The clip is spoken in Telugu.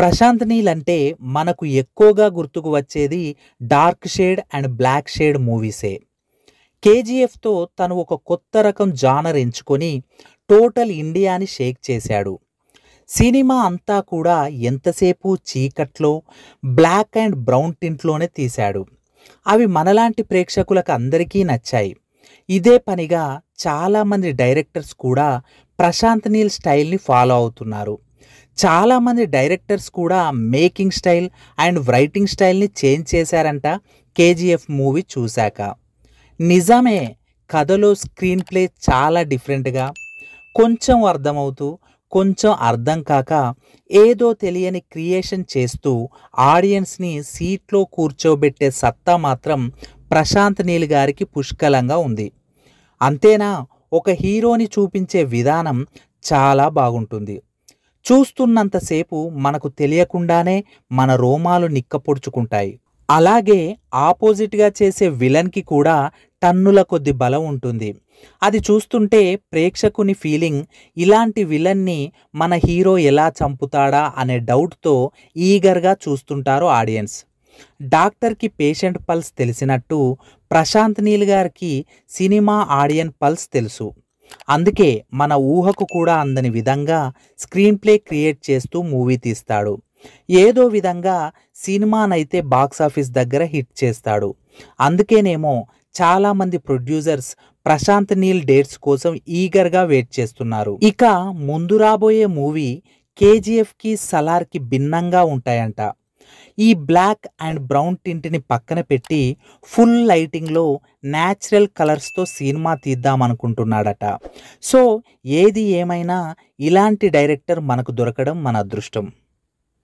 ప్రశాంత్ నీల్ అంటే మనకు ఎక్కువగా గుర్తుకు వచ్చేది dark shade and black shade మూవీసే కేజీఎఫ్తో తను ఒక కొత్త రకం జానర్ ఎంచుకొని టోటల్ ఇండియాని షేక్ చేశాడు సినిమా అంతా కూడా ఎంతసేపు చీకట్లో బ్లాక్ అండ్ బ్రౌన్ టింట్లోనే తీశాడు అవి మనలాంటి ప్రేక్షకులకు అందరికీ నచ్చాయి ఇదే పనిగా చాలామంది డైరెక్టర్స్ కూడా ప్రశాంత్ నీల్ స్టైల్ని ఫాలో అవుతున్నారు చాలామంది డైరెక్టర్స్ కూడా మేకింగ్ స్టైల్ అండ్ రైటింగ్ స్టైల్ని చేంజ్ చేశారంట కేజీఎఫ్ మూవీ చూశాక నిజమే కథలో స్క్రీన్ ప్లే చాలా డిఫరెంట్గా కొంచెం అర్థమవుతూ కొంచెం అర్థం కాక ఏదో తెలియని క్రియేషన్ చేస్తూ ఆడియన్స్ని సీట్లో కూర్చోబెట్టే సత్తా మాత్రం ప్రశాంత్ నీల్ గారికి పుష్కలంగా ఉంది అంతేనా ఒక హీరోని చూపించే విధానం చాలా బాగుంటుంది చూస్తున్నంతసేపు మనకు తెలియకుండానే మన రోమాలు నిక్కపొడుచుకుంటాయి అలాగే ఆపోజిట్గా చేసే విలన్కి కూడా టన్నుల కొద్ది బలం ఉంటుంది అది చూస్తుంటే ప్రేక్షకుని ఫీలింగ్ ఇలాంటి విలన్ని మన హీరో ఎలా చంపుతాడా అనే డౌట్తో ఈగర్గా చూస్తుంటారు ఆడియన్స్ డాక్టర్కి పేషెంట్ పల్స్ తెలిసినట్టు ప్రశాంత్ నీల్ గారికి సినిమా ఆడియన్ పల్స్ తెలుసు అందుకే మన ఊహకు కూడా అందని విధంగా స్క్రీన్ ప్లే క్రియేట్ చేస్తూ మూవీ తీస్తాడు ఏదో విధంగా సినిమానైతే బాక్సాఫీస్ దగ్గర హిట్ చేస్తాడు అందుకేనేమో చాలామంది ప్రొడ్యూసర్స్ ప్రశాంత్ నీల్ డేట్స్ కోసం ఈగర్గా వెయిట్ చేస్తున్నారు ఇక ముందు రాబోయే మూవీ కేజీఎఫ్కి సలార్కి భిన్నంగా ఉంటాయంట ఈ బ్లాక్ అండ్ బ్రౌన్ టింట్ని పక్కన పెట్టి ఫుల్ లైటింగ్లో న్యాచురల్ కలర్స్తో సినిమా తీద్దాం అనుకుంటున్నాడట సో ఏది ఏమైనా ఇలాంటి డైరెక్టర్ మనకు దొరకడం మన అదృష్టం